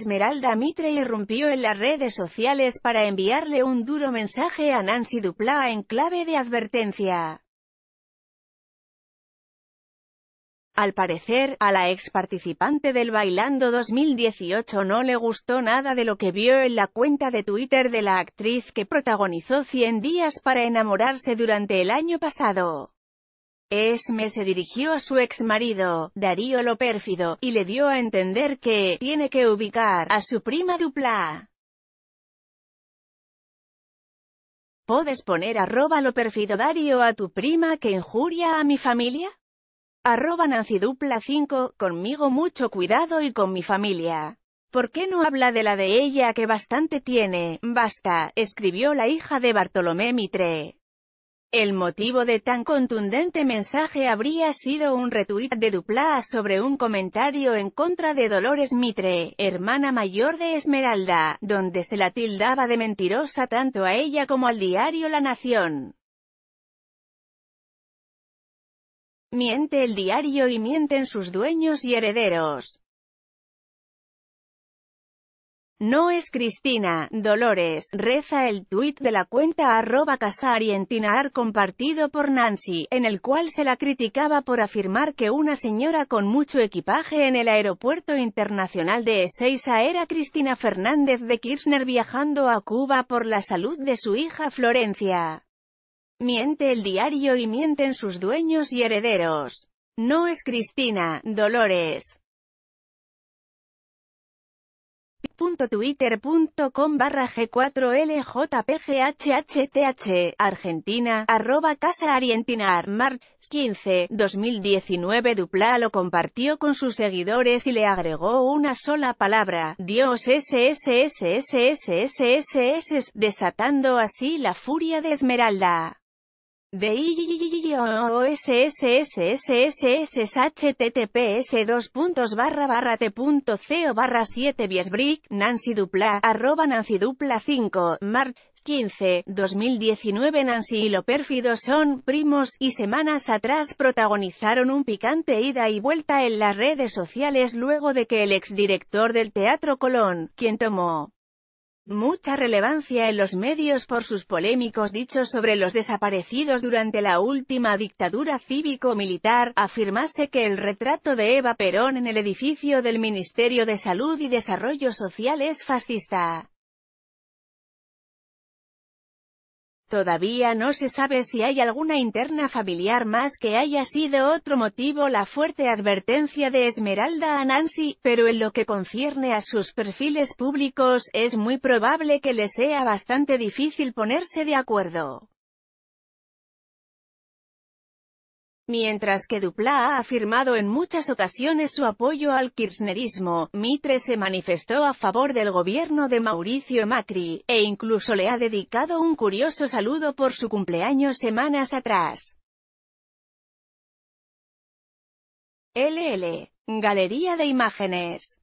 Esmeralda Mitre irrumpió en las redes sociales para enviarle un duro mensaje a Nancy Duplá en clave de advertencia. Al parecer, a la ex participante del Bailando 2018 no le gustó nada de lo que vio en la cuenta de Twitter de la actriz que protagonizó 100 días para enamorarse durante el año pasado. Esme se dirigió a su ex marido, Darío lo pérfido, y le dio a entender que, tiene que ubicar, a su prima Dupla. ¿Puedes poner arroba lo Pérfido Darío a tu prima que injuria a mi familia? Arroba Nancy Dupla 5, conmigo mucho cuidado y con mi familia. ¿Por qué no habla de la de ella que bastante tiene? Basta, escribió la hija de Bartolomé Mitre. El motivo de tan contundente mensaje habría sido un retweet de Dupla sobre un comentario en contra de Dolores Mitre, hermana mayor de Esmeralda, donde se la tildaba de mentirosa tanto a ella como al diario La Nación. Miente el diario y mienten sus dueños y herederos. No es Cristina, Dolores, reza el tuit de la cuenta arroba casarientinar compartido por Nancy, en el cual se la criticaba por afirmar que una señora con mucho equipaje en el aeropuerto internacional de Ezeiza era Cristina Fernández de Kirchner viajando a Cuba por la salud de su hija Florencia. Miente el diario y mienten sus dueños y herederos. No es Cristina, Dolores. twitter.com barra g 4 ljpghhth Argentina, arroba Casa argentina 15, 2019 Dupla lo compartió con sus seguidores y le agregó una sola palabra, Dios SSSSSSS, desatando así la furia de Esmeralda de s dos puntos barra barra t.co barra 7 biesbrick Nancy Dupla arroba Nancy Dupla 5 mar 15 2019 Nancy y lo pérfido son primos y semanas atrás protagonizaron un picante ida y vuelta en las redes sociales luego de que el exdirector del Teatro Colón, quien tomó mucha relevancia en los medios por sus polémicos dichos sobre los desaparecidos durante la última dictadura cívico-militar, afirmase que el retrato de Eva Perón en el edificio del Ministerio de Salud y Desarrollo Social es fascista. Todavía no se sabe si hay alguna interna familiar más que haya sido otro motivo la fuerte advertencia de Esmeralda a Nancy, pero en lo que concierne a sus perfiles públicos, es muy probable que le sea bastante difícil ponerse de acuerdo. Mientras que Dupla ha afirmado en muchas ocasiones su apoyo al kirchnerismo, Mitre se manifestó a favor del gobierno de Mauricio Macri, e incluso le ha dedicado un curioso saludo por su cumpleaños semanas atrás. LL. Galería de imágenes.